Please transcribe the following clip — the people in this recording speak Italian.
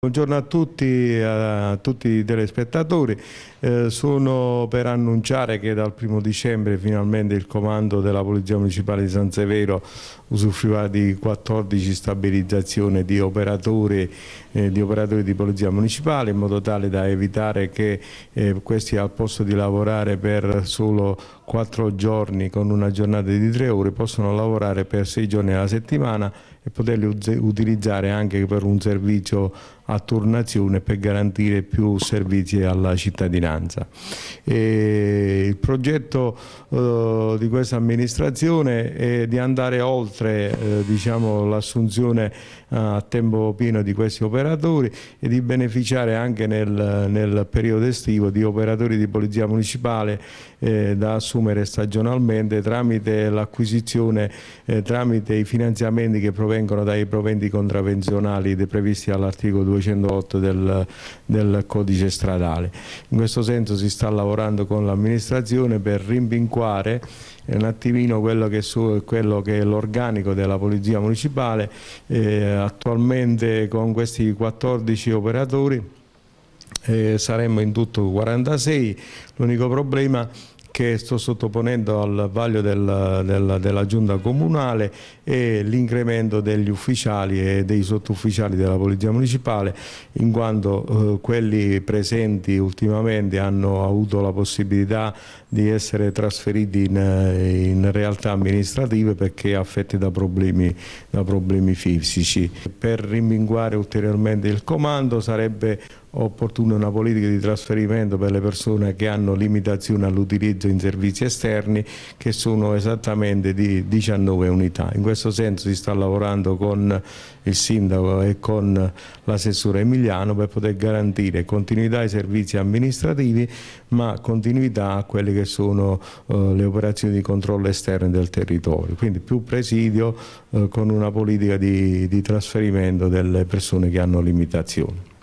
Buongiorno a tutti, a tutti i telespettatori, eh, sono per annunciare che dal 1 dicembre finalmente il comando della Polizia Municipale di San Severo usufruirà di 14 stabilizzazioni di operatori, eh, di, operatori di Polizia Municipale in modo tale da evitare che eh, questi al posto di lavorare per solo 4 giorni con una giornata di 3 ore possono lavorare per 6 giorni alla settimana e poterli utilizzare anche per un servizio a turnazione per garantire più servizi alla cittadinanza. E il progetto eh, di questa amministrazione è di andare oltre eh, diciamo, l'assunzione eh, a tempo pieno di questi operatori e di beneficiare anche nel, nel periodo estivo di operatori di polizia municipale eh, da assumere stagionalmente tramite l'acquisizione, eh, tramite i finanziamenti che provengono dai proventi contravenzionali previsti all'articolo 2 208 del, del codice stradale. In questo senso si sta lavorando con l'amministrazione per rimpinquare un attimino quello che, su, quello che è l'organico della Polizia Municipale, eh, attualmente con questi 14 operatori eh, saremmo in tutto 46, l'unico problema è che sto sottoponendo al vaglio del, del, della giunta comunale e l'incremento degli ufficiali e dei sottufficiali della Polizia Municipale in quanto eh, quelli presenti ultimamente hanno avuto la possibilità di essere trasferiti in, in realtà amministrative perché affetti da problemi, da problemi fisici. Per rimpinguare ulteriormente il comando sarebbe opportuna una politica di trasferimento per le persone che hanno limitazioni all'utilizzo in servizi esterni che sono esattamente di 19 unità. In questo senso si sta lavorando con il sindaco e con l'assessore Emiliano per poter garantire continuità ai servizi amministrativi ma continuità a quelle che sono eh, le operazioni di controllo esterno del territorio, quindi più presidio eh, con una politica di, di trasferimento delle persone che hanno limitazioni.